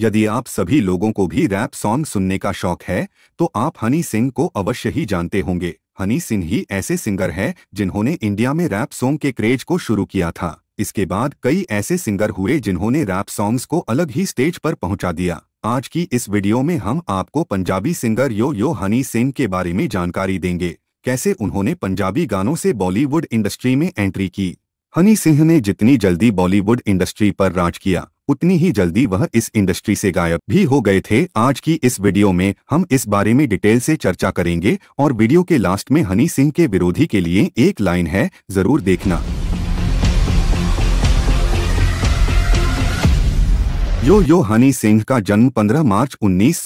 यदि आप सभी लोगों को भी रैप सॉन्ग सुनने का शौक है तो आप हनी सिंह को अवश्य ही जानते होंगे हनी सिंह ही ऐसे सिंगर हैं जिन्होंने इंडिया में रैप सॉन्ग के क्रेज को शुरू किया था इसके बाद कई ऐसे सिंगर हुए जिन्होंने रैप सॉन्ग्स को अलग ही स्टेज पर पहुंचा दिया आज की इस वीडियो में हम आपको Punjabi singer Yo Yo Honey Singh के बारे में जानकारी देंगे कैसे उन्होंने पंजाबी गानों से बॉलीवुड इंडस्ट्री में एंट्री की हनी सिंह ने जितनी जल्दी बॉलीवुड इंडस्ट्री पर राज किया उतनी ही जल्दी वह इस इंडस्ट्री से गायब भी हो गए थे आज की इस वीडियो में हम इस बारे में डिटेल से चर्चा करेंगे और वीडियो के लास्ट में हनी सिंह के विरोधी के लिए एक लाइन है जरूर देखना यो यो हनी सिंह का जन्म 15 मार्च उन्नीस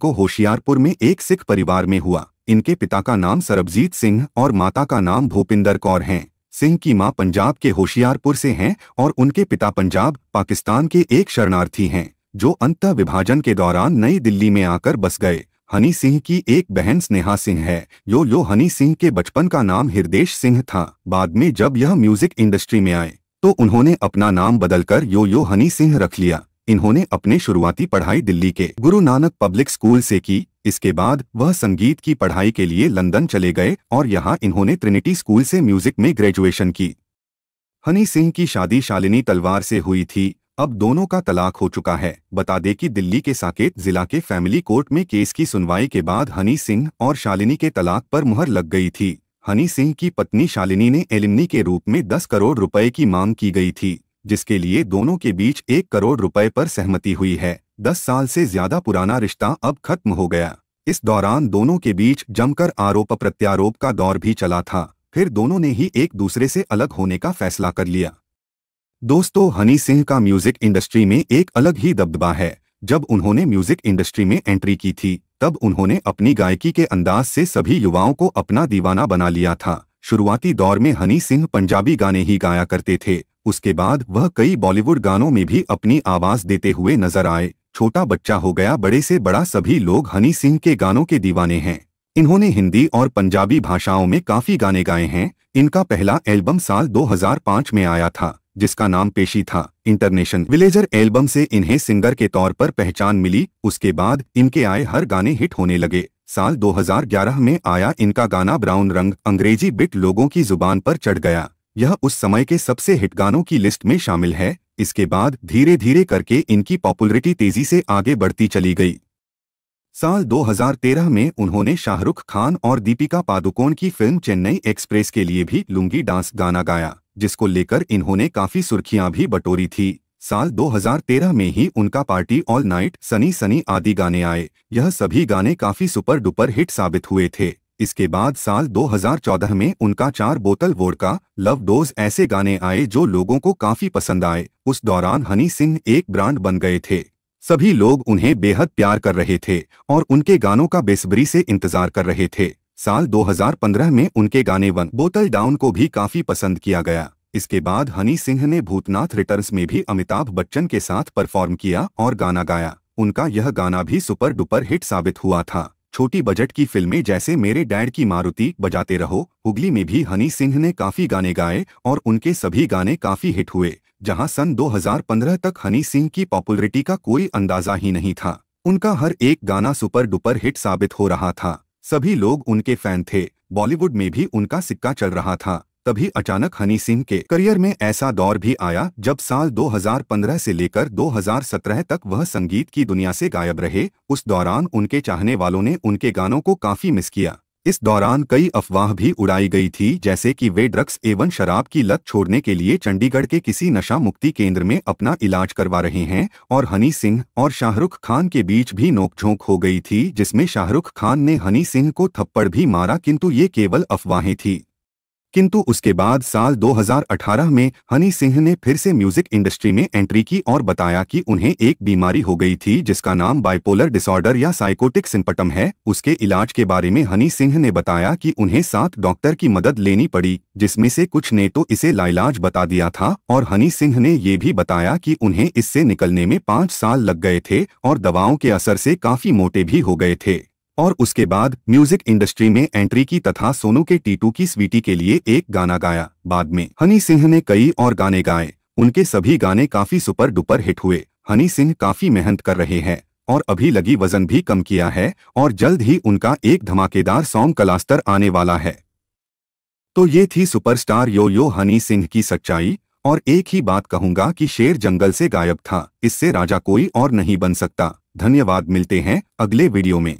को होशियारपुर में एक सिख परिवार में हुआ इनके पिता का नाम सरबजीत सिंह और माता का नाम भूपिंदर कौर है सिंह की मां पंजाब के होशियारपुर से हैं और उनके पिता पंजाब पाकिस्तान के एक शरणार्थी हैं जो अंत विभाजन के दौरान नई दिल्ली में आकर बस गए हनी सिंह की एक बहन स्नेहा सिंह है यो यो हनी सिंह के बचपन का नाम हृदय सिंह था बाद में जब यह म्यूजिक इंडस्ट्री में आए तो उन्होंने अपना नाम बदलकर यो यो हनी सिंह रख लिया इन्होंने अपने शुरुआती पढ़ाई दिल्ली के गुरु नानक पब्लिक स्कूल से की इसके बाद वह संगीत की पढ़ाई के लिए लंदन चले गए और यहाँ इन्होंने ट्रिनिटी स्कूल से म्यूजिक में ग्रेजुएशन की हनी सिंह की शादी शालिनी तलवार से हुई थी अब दोनों का तलाक हो चुका है बता दें कि दिल्ली के साकेत जिला के फैमिली कोर्ट में केस की सुनवाई के बाद हनी सिंह और शालिनी के तलाक पर मुहर लग गई थी हनी सिंह की पत्नी शालिनी ने एलिमनी के रूप में 10 करोड़ रुपए की मांग की गई थी जिसके लिए दोनों के बीच एक करोड़ रुपए पर सहमति हुई है दस साल से ज्यादा पुराना रिश्ता अब खत्म हो गया इस दौरान दोनों के बीच जमकर आरोप प्रत्यारोप का दौर भी चला था फिर दोनों ने ही एक दूसरे से अलग होने का फैसला कर लिया दोस्तों हनी सिंह का म्यूजिक इंडस्ट्री में एक अलग ही दबदबा है जब उन्होंने म्यूजिक इंडस्ट्री में एंट्री की थी तब उन्होंने अपनी गायकी के अंदाज से सभी युवाओं को अपना दीवाना बना लिया था शुरुआती दौर में हनी सिंह पंजाबी गाने ही गाया करते थे उसके बाद वह कई बॉलीवुड गानों में भी अपनी आवाज देते हुए नजर आए छोटा बच्चा हो गया बड़े से बड़ा सभी लोग हनी सिंह के गानों के दीवाने हैं इन्होंने हिंदी और पंजाबी भाषाओं में काफी गाने गाए हैं इनका पहला एल्बम साल 2005 में आया था जिसका नाम पेशी था इंटरनेशन विलेजर एल्बम से इन्हें सिंगर के तौर पर पहचान मिली उसके बाद इनके आए हर गाने हिट होने लगे साल 2011 में आया इनका गाना ब्राउन रंग अंग्रेजी बिट लोगों की जुबान पर चढ़ गया यह उस समय के सबसे हिट गानों की लिस्ट में शामिल है इसके बाद धीरे धीरे करके इनकी पॉपुलरिटी तेजी से आगे बढ़ती चली गई साल 2013 में उन्होंने शाहरुख खान और दीपिका पादुकोण की फिल्म चेन्नई एक्सप्रेस के लिए भी लुंगी डांस गाना गाया जिसको लेकर इन्होंने काफी सुर्खियां भी बटोरी थी साल 2013 में ही उनका party all night Sunny Sunny आदि गाने आए यह सभी गाने काफी सुपर डुपर हिट साबित हुए थे इसके बाद साल 2014 में उनका चार बोतल वोडका लव डोज ऐसे गाने आए जो लोगों को काफी पसंद आए उस दौरान हनी सिंह एक ब्रांड बन गए थे सभी लोग उन्हें बेहद प्यार कर रहे थे और उनके गानों का बेसब्री से इंतजार कर रहे थे साल 2015 में उनके गाने वन बोतल डाउन को भी काफी पसंद किया गया इसके बाद हनी सिंह ने भूतनाथ रिटर्न्स में भी अमिताभ बच्चन के साथ परफॉर्म किया और गाना गाया उनका यह गाना भी सुपर डुपर हिट साबित हुआ था छोटी बजट की फिल्में जैसे मेरे डैड की मारुति बजाते रहो हुगली में भी हनी सिंह ने काफी गाने गाए और उनके सभी गाने काफी हिट हुए जहां सन 2015 तक हनी सिंह की पॉपुलरिटी का कोई अंदाजा ही नहीं था उनका हर एक गाना सुपर डुपर हिट साबित हो रहा था सभी लोग उनके फैन थे बॉलीवुड में भी उनका सिक्का चल रहा था तभी अचानक हनी सिंह के करियर में ऐसा दौर भी आया जब साल 2015 से लेकर 2017 तक वह संगीत की दुनिया से गायब रहे उस दौरान उनके चाहने वालों ने उनके गानों को काफी मिस किया इस दौरान कई अफवाह भी उड़ाई गई थी जैसे कि वे ड्रग्स एवं शराब की लत छोड़ने के लिए चंडीगढ़ के किसी नशा मुक्ति केंद्र में अपना इलाज करवा रहे हैं और हनी सिंह और शाहरुख खान के बीच भी नोकझोंक हो गई थी जिसमें शाहरुख खान ने हनी सिंह को थप्पड़ भी मारा किंतु ये केवल अफवाहें थी किंतु उसके बाद साल 2018 में हनी सिंह ने फिर से म्यूजिक इंडस्ट्री में एंट्री की और बताया कि उन्हें एक बीमारी हो गई थी जिसका नाम बाइपोलर डिसऑर्डर या साइकोटिक सिम्पटम है उसके इलाज के बारे में हनी सिंह ने बताया कि उन्हें सात डॉक्टर की मदद लेनी पड़ी जिसमें से कुछ ने तो इसे लाइलाज बता दिया था और हनी सिंह ने ये भी बताया की उन्हें इससे निकलने में पाँच साल लग गए थे और दवाओं के असर ऐसी काफ़ी मोटे भी हो गए थे और उसके बाद म्यूजिक इंडस्ट्री में एंट्री की तथा सोनू के टीटू की स्वीटी के लिए एक गाना गाया बाद में हनी सिंह ने कई और गाने गाए उनके सभी गाने काफी सुपर डुपर हिट हुए हनी सिंह काफी मेहनत कर रहे हैं और अभी लगी वजन भी कम किया है और जल्द ही उनका एक धमाकेदार सॉन्ग कलास्तर आने वाला है तो ये थी superstar Yo Yo Honey Singh की सच्चाई और एक ही बात कहूंगा कि शेर जंगल से गायब था इससे राजा कोई और नहीं बन सकता धन्यवाद मिलते हैं अगले वीडियो में